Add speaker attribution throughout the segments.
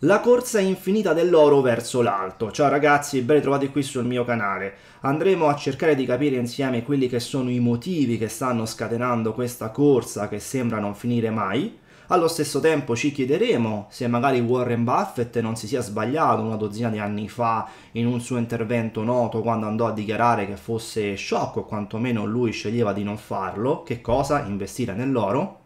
Speaker 1: La corsa infinita dell'oro verso l'alto. Ciao ragazzi, ben ritrovati qui sul mio canale. Andremo a cercare di capire insieme quelli che sono i motivi che stanno scatenando questa corsa che sembra non finire mai. Allo stesso tempo ci chiederemo se magari Warren Buffett non si sia sbagliato una dozzina di anni fa in un suo intervento noto quando andò a dichiarare che fosse sciocco o quantomeno lui sceglieva di non farlo. Che cosa? Investire nell'oro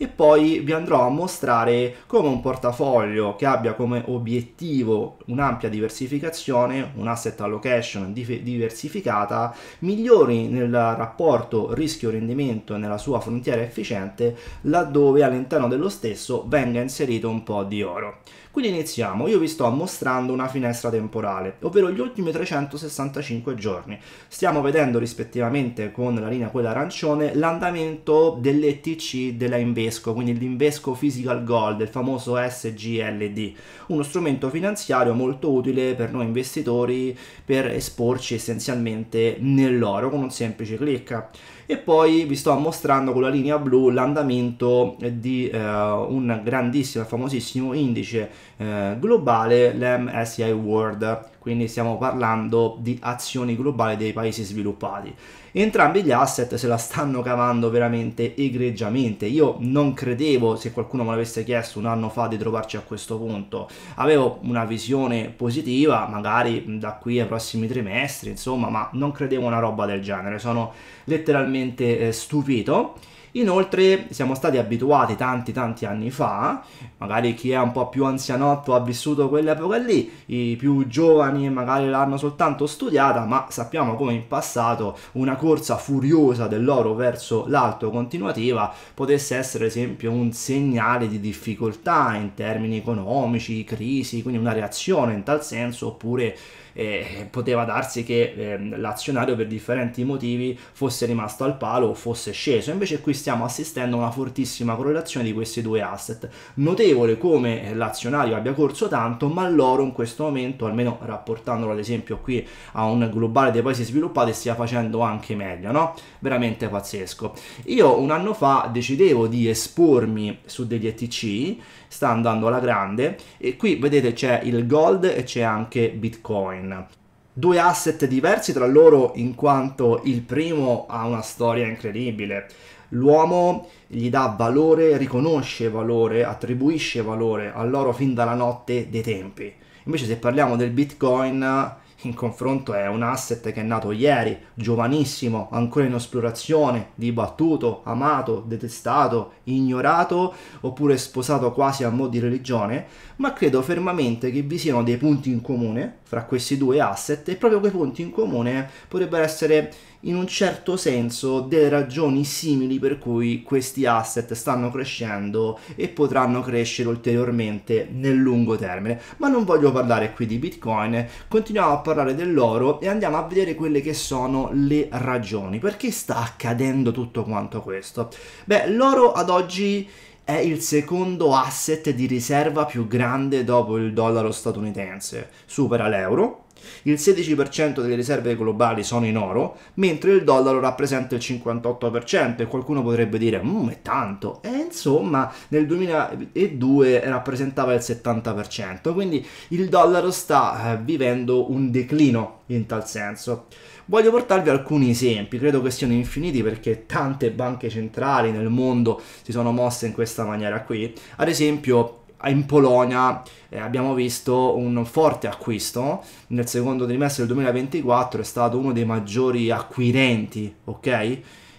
Speaker 1: e poi vi andrò a mostrare come un portafoglio che abbia come obiettivo un'ampia diversificazione, un asset allocation diversificata, migliori nel rapporto rischio-rendimento e nella sua frontiera efficiente laddove all'interno dello stesso venga inserito un po' di oro. Quindi iniziamo, io vi sto mostrando una finestra temporale, ovvero gli ultimi 365 giorni. Stiamo vedendo rispettivamente con la linea quella arancione l'andamento dell'ETC della Invesco, quindi l'Invesco Physical Gold, il famoso SGLD, uno strumento finanziario molto utile per noi investitori per esporci essenzialmente nell'oro con un semplice clic. E poi vi sto mostrando con la linea blu l'andamento di eh, un grandissimo e famosissimo indice eh, globale l'MSCI World, quindi stiamo parlando di azioni globali dei paesi sviluppati. Entrambi gli asset se la stanno cavando veramente egregiamente. Io non credevo, se qualcuno me l'avesse chiesto un anno fa, di trovarci a questo punto. Avevo una visione positiva, magari da qui ai prossimi trimestri, insomma, ma non credevo una roba del genere. Sono letteralmente eh, stupito. Inoltre siamo stati abituati tanti tanti anni fa, magari chi è un po' più anzianotto ha vissuto quell'epoca lì, i più giovani magari l'hanno soltanto studiata, ma sappiamo come in passato una corsa furiosa dell'oro verso l'alto continuativa potesse essere ad esempio un segnale di difficoltà in termini economici, crisi, quindi una reazione in tal senso oppure eh, poteva darsi che eh, l'azionario per differenti motivi fosse rimasto al palo o fosse sceso. Invece qui stiamo assistendo a una fortissima correlazione di questi due asset. Notevole come l'azionario abbia corso tanto, ma l'oro in questo momento, almeno rapportandolo ad esempio qui a un globale dei paesi sviluppati, stia facendo anche meglio, no? Veramente pazzesco. Io un anno fa decidevo di espormi su degli ETC sta andando alla grande e qui vedete c'è il gold e c'è anche bitcoin due asset diversi tra loro in quanto il primo ha una storia incredibile. L'uomo gli dà valore, riconosce valore, attribuisce valore all'oro fin dalla notte dei tempi. Invece se parliamo del Bitcoin in confronto è un asset che è nato ieri, giovanissimo, ancora in esplorazione, dibattuto, amato, detestato, ignorato oppure sposato quasi a mo' di religione, ma credo fermamente che vi siano dei punti in comune fra questi due asset e proprio quei punti in comune potrebbero essere in un certo senso delle ragioni simili per cui questi asset stanno crescendo e potranno crescere ulteriormente nel lungo termine. Ma non voglio parlare qui di Bitcoin, continuiamo a parlare dell'oro e andiamo a vedere quelle che sono le ragioni. Perché sta accadendo tutto quanto questo? Beh, l'oro ad oggi è il secondo asset di riserva più grande dopo il dollaro statunitense. Supera l'euro, il 16% delle riserve globali sono in oro, mentre il dollaro rappresenta il 58% e qualcuno potrebbe dire mmm è tanto. E insomma nel 2002 rappresentava il 70%, quindi il dollaro sta eh, vivendo un declino in tal senso. Voglio portarvi alcuni esempi, credo che siano infiniti perché tante banche centrali nel mondo si sono mosse in questa maniera qui. Ad esempio in Polonia eh, abbiamo visto un forte acquisto nel secondo trimestre del 2024 è stato uno dei maggiori acquirenti ok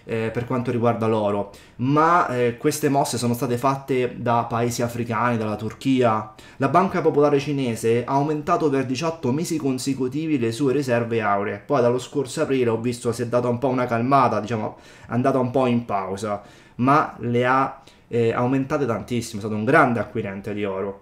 Speaker 1: eh, per quanto riguarda l'oro ma eh, queste mosse sono state fatte da paesi africani dalla Turchia la banca popolare cinese ha aumentato per 18 mesi consecutivi le sue riserve auree poi dallo scorso aprile ho visto si è data un po' una calmata diciamo è andata un po' in pausa ma le ha eh, aumentate tantissimo, è stato un grande acquirente di oro.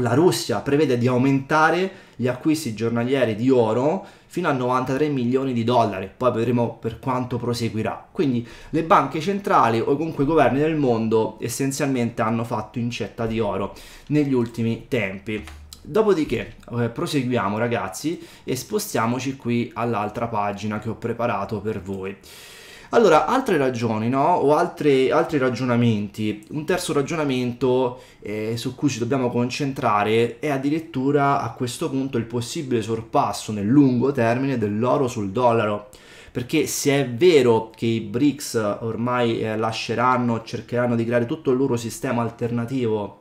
Speaker 1: La Russia prevede di aumentare gli acquisti giornalieri di oro fino a 93 milioni di dollari, poi vedremo per quanto proseguirà. Quindi le banche centrali o comunque i governi del mondo essenzialmente hanno fatto incetta di oro negli ultimi tempi. Dopodiché eh, proseguiamo ragazzi e spostiamoci qui all'altra pagina che ho preparato per voi. Allora, altre ragioni, no? O altre, altri ragionamenti. Un terzo ragionamento eh, su cui ci dobbiamo concentrare è addirittura a questo punto il possibile sorpasso nel lungo termine dell'oro sul dollaro perché se è vero che i BRICS ormai eh, lasceranno, cercheranno di creare tutto il loro sistema alternativo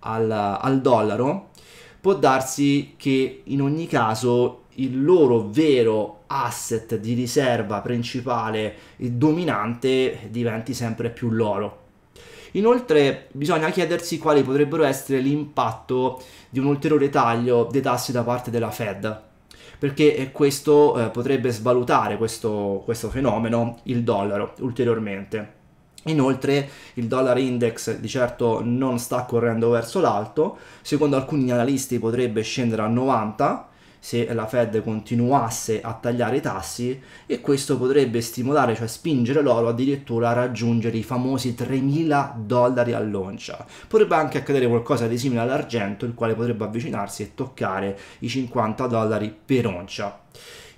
Speaker 1: al, al, dollaro, può darsi che in ogni caso il loro vero asset di riserva principale dominante diventi sempre più l'oro. Inoltre bisogna chiedersi quali potrebbero essere l'impatto di un ulteriore taglio dei tassi da parte della Fed, perché questo eh, potrebbe svalutare questo, questo fenomeno, il dollaro, ulteriormente. Inoltre il dollaro index di certo non sta correndo verso l'alto, secondo alcuni analisti potrebbe scendere a 90 se la Fed continuasse a tagliare i tassi e questo potrebbe stimolare, cioè spingere l'oro addirittura a raggiungere i famosi 3.000 dollari all'oncia. Potrebbe anche accadere qualcosa di simile all'argento, il quale potrebbe avvicinarsi e toccare i 50 dollari per oncia.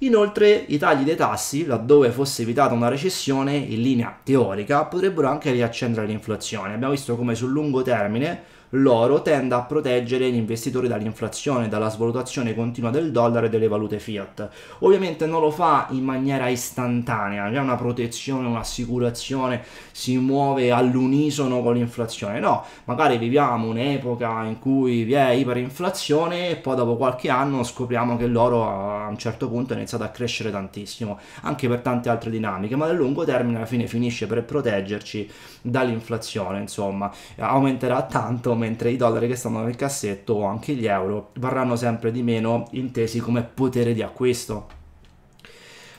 Speaker 1: Inoltre i tagli dei tassi, laddove fosse evitata una recessione, in linea teorica, potrebbero anche riaccendere l'inflazione. Abbiamo visto come sul lungo termine l'oro tende a proteggere gli investitori dall'inflazione, dalla svalutazione continua del dollaro e delle valute fiat. Ovviamente non lo fa in maniera istantanea, non è una protezione, un'assicurazione, si muove all'unisono con l'inflazione. No, magari viviamo un'epoca in cui vi è iperinflazione e poi dopo qualche anno scopriamo che l'oro a un certo punto inizia iniziato a crescere tantissimo, anche per tante altre dinamiche, ma nel lungo termine alla fine finisce per proteggerci dall'inflazione, insomma, aumenterà tanto mentre i dollari che stanno nel cassetto o anche gli euro varranno sempre di meno intesi come potere di acquisto.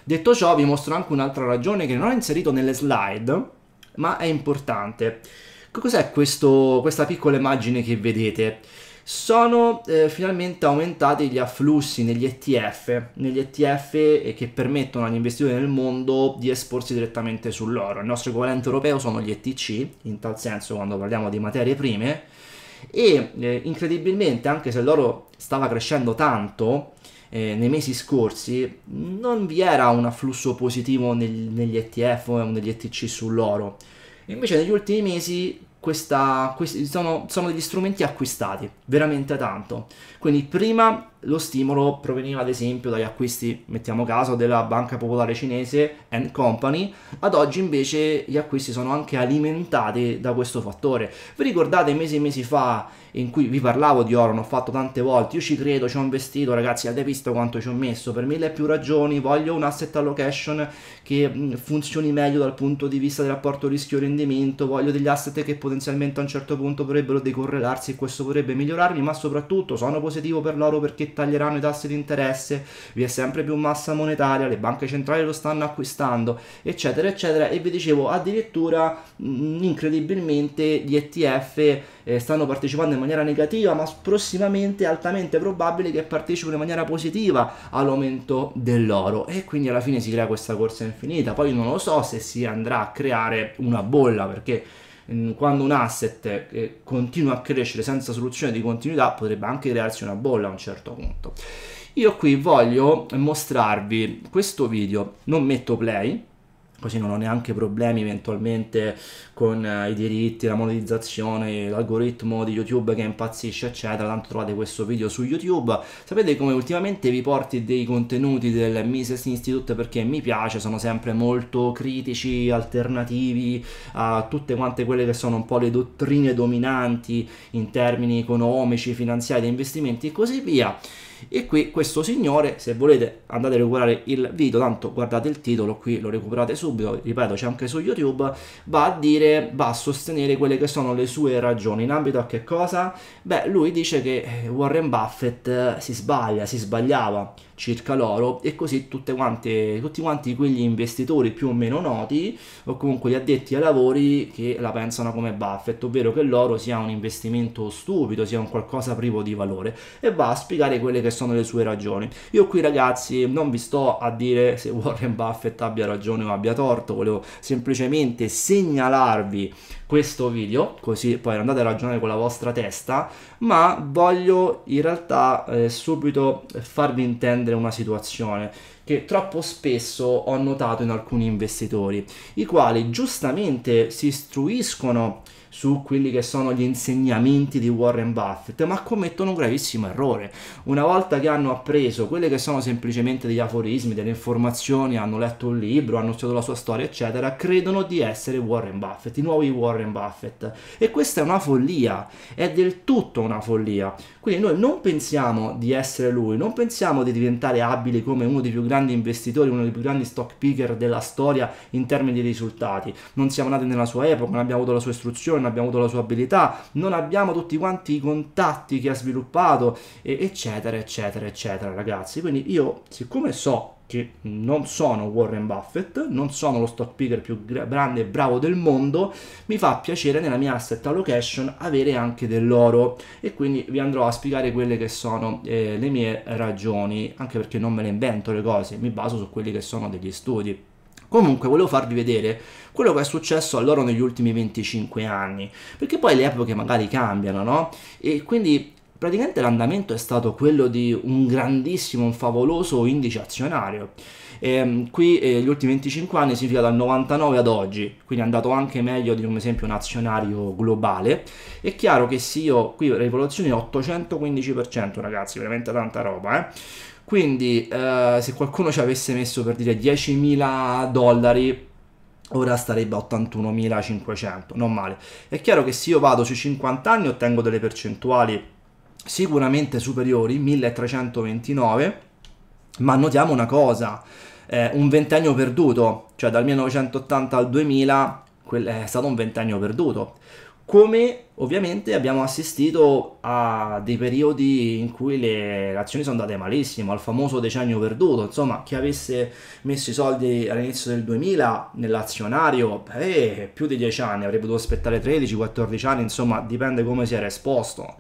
Speaker 1: Detto ciò vi mostro anche un'altra ragione che non ho inserito nelle slide, ma è importante. Cos'è questa piccola immagine che vedete? sono eh, finalmente aumentati gli afflussi negli ETF, negli ETF eh, che permettono agli investitori nel mondo di esporsi direttamente sull'oro. Il nostro equivalente europeo sono gli ETC, in tal senso quando parliamo di materie prime, e eh, incredibilmente anche se l'oro stava crescendo tanto, eh, nei mesi scorsi non vi era un afflusso positivo nel, negli ETF o negli ETC sull'oro. Invece negli ultimi mesi questa, questi, sono, sono, degli strumenti acquistati veramente tanto. Quindi prima lo stimolo proveniva ad esempio dagli acquisti, mettiamo caso, della Banca Popolare Cinese and Company, ad oggi invece gli acquisti sono anche alimentati da questo fattore. Vi ricordate mesi e mesi fa in cui vi parlavo di oro, ne ho fatto tante volte, io ci credo, c'è un vestito, ragazzi, avete visto quanto ci ho messo, per mille e più ragioni, voglio un asset allocation che mm, funzioni meglio dal punto di vista del rapporto rischio-rendimento, voglio degli asset che potrebbero potenzialmente a un certo punto potrebbero decorrelarsi e questo potrebbe migliorarli, ma soprattutto sono positivo per loro perché taglieranno i tassi di interesse, vi è sempre più massa monetaria, le banche centrali lo stanno acquistando, eccetera, eccetera. E vi dicevo, addirittura mm, incredibilmente gli ETF eh, stanno partecipando in maniera negativa, ma prossimamente è altamente probabile che partecipino in maniera positiva all'aumento dell'oro. E quindi alla fine si crea questa corsa infinita. Poi non lo so se si andrà a creare una bolla perché Mm, quando un asset eh, continua a crescere senza soluzione di continuità potrebbe anche crearsi una bolla a un certo punto. Io qui voglio mostrarvi questo video, non metto play così non ho neanche problemi eventualmente con eh, i diritti, la monetizzazione, l'algoritmo di YouTube che impazzisce eccetera, tanto trovate questo video su YouTube. Sapete come ultimamente vi porti dei contenuti del Mises Institute perché mi piace, sono sempre molto critici, alternativi a tutte quante quelle che sono un po' le dottrine dominanti in termini economici, finanziari, investimenti e così via e qui questo signore se volete andate a recuperare il video tanto guardate il titolo qui lo recuperate subito ripeto c'è anche su youtube va a dire va a sostenere quelle che sono le sue ragioni in ambito a che cosa beh lui dice che eh, Warren Buffett eh, si sbaglia si sbagliava circa l'oro e così quante, tutti quanti quegli investitori più o meno noti o comunque gli addetti ai lavori che la pensano come Buffett, ovvero che l'oro sia un investimento stupido, sia un qualcosa privo di valore e va a spiegare quelle che sono le sue ragioni. Io qui ragazzi non vi sto a dire se Warren Buffett abbia ragione o abbia torto, volevo semplicemente segnalarvi questo video, così poi andate a ragionare con la vostra testa, ma voglio in realtà eh, subito farvi intendere comprendere una situazione che troppo spesso ho notato in alcuni investitori, i quali giustamente si istruiscono su quelli che sono gli insegnamenti di Warren Buffett, ma commettono un gravissimo errore. Una volta che hanno appreso quelli che sono semplicemente degli aforismi, delle informazioni, hanno letto un libro, hanno studiato la sua storia, eccetera, credono di essere Warren Buffett, i nuovi Warren Buffett. E questa è una follia, è del tutto una follia. Quindi noi non pensiamo di essere lui, non pensiamo di diventare abili come uno dei più grandi investitori, uno dei più grandi stock picker della storia in termini di risultati. Non siamo nati nella sua epoca, non abbiamo avuto la sua istruzione non abbiamo avuto la sua abilità, non abbiamo tutti quanti i contatti che ha sviluppato, eccetera, eccetera, eccetera, ragazzi. Quindi io, siccome so che non sono Warren Buffett, non sono lo stock picker più grande e bravo del mondo, mi fa piacere nella mia asset allocation avere anche dell'oro e quindi vi andrò a spiegare quelle che sono eh, le mie ragioni, anche perché non me le invento le cose, mi baso su quelli che sono degli studi. Comunque volevo farvi vedere quello che è successo a loro negli ultimi 25 anni, perché poi le epoche magari cambiano, no? E quindi praticamente l'andamento è stato quello di un grandissimo, un favoloso indice azionario. E, ehm, qui eh, gli ultimi 25 anni significa dal 99 ad oggi, quindi è andato anche meglio di un esempio nazionario globale. È chiaro che se io qui rivoluzioni 815%, ragazzi, veramente tanta roba, eh? Quindi eh, se qualcuno ci avesse messo per dire 10.000 dollari ora starebbe a 81.500, non male. È chiaro che se io vado sui 50 anni ottengo delle percentuali sicuramente superiori, 1329, ma notiamo una cosa, eh, un ventennio perduto, cioè dal 1980 al 2000 è stato un ventennio perduto. Come ovviamente abbiamo assistito a dei periodi in cui le azioni sono andate malissimo, al famoso decennio perduto, insomma chi avesse messo i soldi all'inizio del 2000 nell'azionario, eh, più di 10 anni, avrebbe dovuto aspettare 13-14 anni, insomma dipende come si era esposto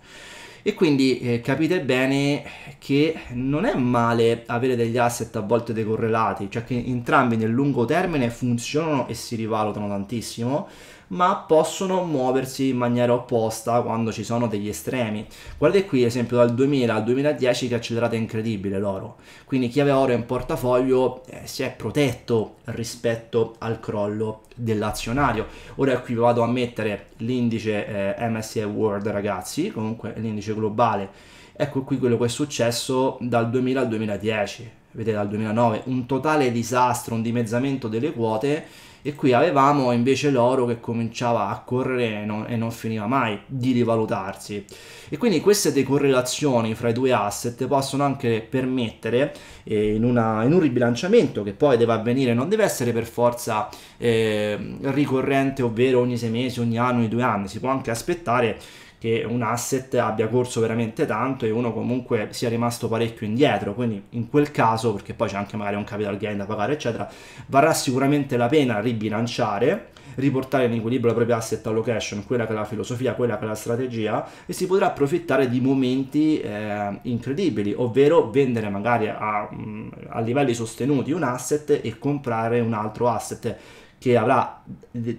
Speaker 1: e quindi eh, capite bene che non è male avere degli asset a volte decorrelati, cioè che entrambi nel lungo termine funzionano e si rivalutano tantissimo ma possono muoversi in maniera opposta quando ci sono degli estremi. Guardate qui, esempio, dal 2000 al 2010 che accelerata è incredibile l'oro. Quindi chi aveva oro in portafoglio eh, si è protetto rispetto al crollo dell'azionario. Ora qui vado a mettere l'indice eh, MSCI World, ragazzi, comunque l'indice globale. Ecco qui quello che è successo dal 2000 al 2010, vedete dal 2009, un totale disastro, un dimezzamento delle quote e qui avevamo invece l'oro che cominciava a correre e non, e non finiva mai di rivalutarsi e quindi queste decorrelazioni fra i due asset possono anche permettere eh, in, una, in, un ribilanciamento che poi deve avvenire non deve essere per forza eh, ricorrente ovvero ogni sei mesi ogni anno ogni due anni si può anche aspettare che un asset abbia corso veramente tanto e uno comunque sia rimasto parecchio indietro, quindi in quel caso, perché poi c'è anche magari un capital gain da pagare, eccetera, varrà sicuramente la pena ribilanciare riportare in equilibrio la propria asset allocation, quella che è la filosofia, quella che è la strategia e si potrà approfittare di momenti eh, incredibili, ovvero vendere magari a, mm, a livelli sostenuti un asset e comprare un altro asset che avrà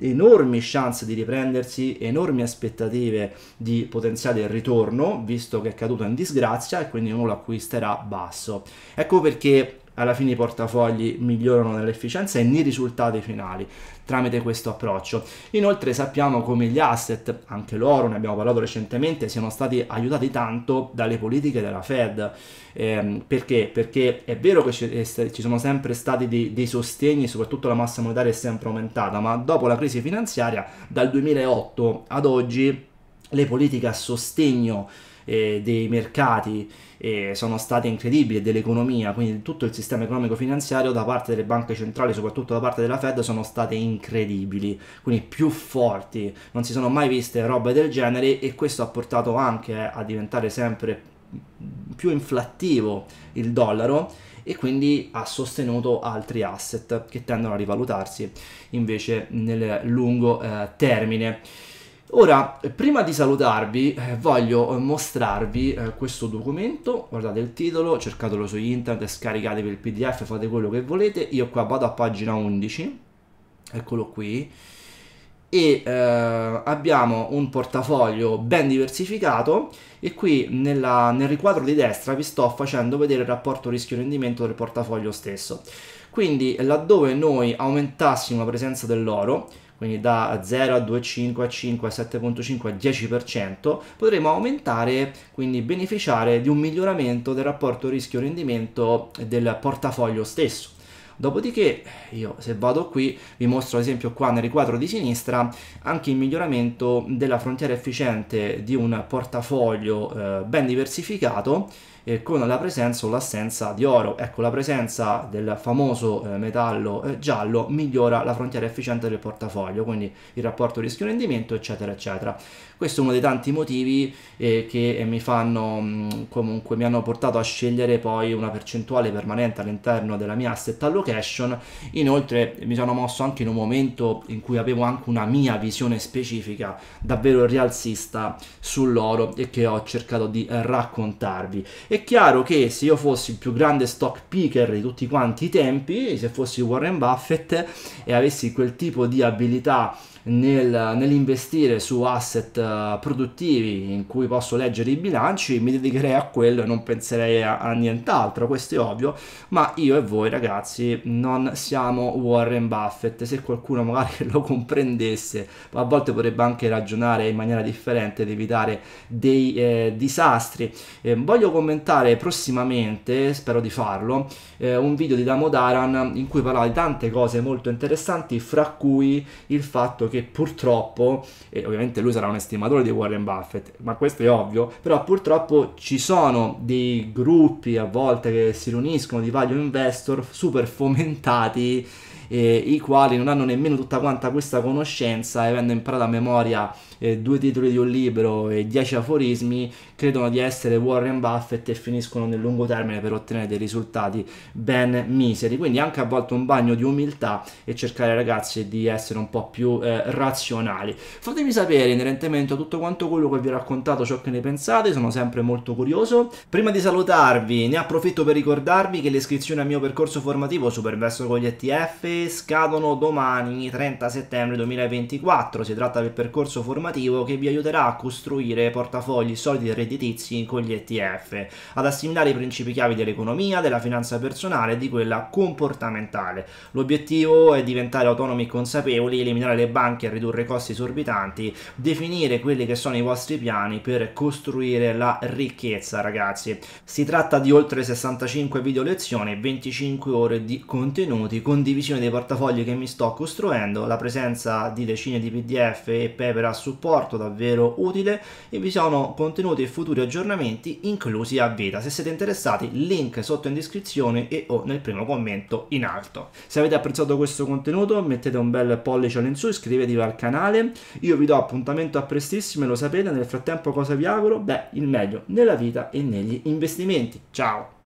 Speaker 1: enormi chance di riprendersi, enormi aspettative di potenziale ritorno, visto che è caduto in disgrazia e quindi non lo acquisterà basso. Ecco perché alla fine i portafogli migliorano nell'efficienza e nei risultati finali tramite questo approccio. Inoltre sappiamo come gli asset, anche loro ne abbiamo parlato recentemente, siano stati aiutati tanto dalle politiche della Fed. Eh, perché? Perché è vero che eh, ci, sono sempre stati dei, dei, sostegni, soprattutto la massa monetaria è sempre aumentata, ma dopo la crisi finanziaria dal 2008 ad oggi le politiche a sostegno eh, dei mercati eh, sono state incredibili e dell'economia, quindi tutto il sistema economico-finanziario da parte delle banche centrali, soprattutto da parte della Fed, sono state incredibili, quindi più forti, non si sono mai viste robe del genere e questo ha portato anche a diventare sempre più inflattivo il dollaro e quindi ha sostenuto altri asset che tendono a rivalutarsi invece nel lungo eh, termine. Ora, prima di salutarvi, eh, voglio eh, mostrarvi eh, questo documento, guardate il titolo, cercatelo su internet, scaricatevi il pdf, fate quello che volete, io qua vado a pagina 11, eccolo qui, e eh, abbiamo un portafoglio ben diversificato e qui nella, nel riquadro di destra vi sto facendo vedere il rapporto rischio-rendimento del portafoglio stesso. Quindi laddove noi aumentassimo la presenza dell'oro, quindi da 0 a 2,5 a 5 a 7,5 a 10%, potremo aumentare, quindi beneficiare di un miglioramento del rapporto rischio-rendimento del portafoglio stesso. Dopodiché io se vado qui vi mostro ad esempio qua nel riquadro di sinistra anche il miglioramento della frontiera efficiente di un portafoglio eh, ben diversificato eh, con la presenza o l'assenza di oro. Ecco, la presenza del famoso eh, metallo eh, giallo migliora la frontiera efficiente del portafoglio, quindi il rapporto rischio-rendimento, eccetera, eccetera. Questo è uno dei tanti motivi eh, che eh, mi fanno mh, mm, comunque mi hanno portato a scegliere poi una percentuale permanente all'interno della mia asset allocation. Inoltre mi sono mosso anche in un momento in cui avevo anche una mia visione specifica davvero rialzista sull'oro e che ho cercato di eh, raccontarvi è chiaro che se io fossi il più grande stock picker di tutti quanti i tempi, se fossi Warren Buffett e avessi quel tipo di abilità nel, nell'investire su asset eh, produttivi in cui posso leggere i bilanci, mi dedicherei a quello e non penserei a, a nient'altro, questo è ovvio, ma io e voi ragazzi non siamo Warren Buffett, se qualcuno magari lo comprendesse, a volte potrebbe anche ragionare in maniera differente ed evitare dei eh, disastri. Eh, voglio commentare prossimamente, spero di farlo, eh, un video di Damodaran in cui parlava di tante cose molto interessanti, fra cui il fatto che che purtroppo, e ovviamente lui sarà un estimatore di Warren Buffett, ma questo è ovvio, però purtroppo ci sono dei gruppi a volte che si riuniscono di value investor super fomentati, eh, i quali non hanno nemmeno tutta quanta questa conoscenza, e avendo imparato a memoria eh, due titoli di un libro e dieci aforismi, credono di essere Warren Buffett e finiscono nel lungo termine per ottenere dei risultati ben miseri. Quindi anche a volte un bagno di umiltà e cercare ragazzi di essere un po' più eh, razionali. Fatemi sapere inerentemente a tutto quanto quello che vi ho raccontato, ciò che ne pensate, sono sempre molto curioso. Prima di salutarvi ne approfitto per ricordarvi che le iscrizioni al mio percorso formativo Superverso con gli ETF scadono domani 30 settembre 2024, si tratta del percorso formativo informativo che vi aiuterà a costruire portafogli solidi e redditizi con gli ETF, ad assimilare i principi chiavi dell'economia, della finanza personale e di quella comportamentale. L'obiettivo è diventare autonomi e consapevoli, eliminare le banche e ridurre i costi esorbitanti, definire quelli che sono i vostri piani per costruire la ricchezza, ragazzi. Si tratta di oltre 65 video lezioni, 25 ore di contenuti, condivisione dei portafogli che mi sto costruendo, la presenza di decine di PDF e paper assurdi supporto davvero utile e vi sono contenuti e futuri aggiornamenti inclusi a vita. Se siete interessati, link sotto in descrizione e o nel primo commento in alto. Se avete apprezzato questo contenuto, mettete un bel pollice in su, iscrivetevi al canale. Io vi do appuntamento a prestissimo e lo sapete, nel frattempo cosa vi auguro? Beh, il meglio nella vita e negli investimenti. Ciao!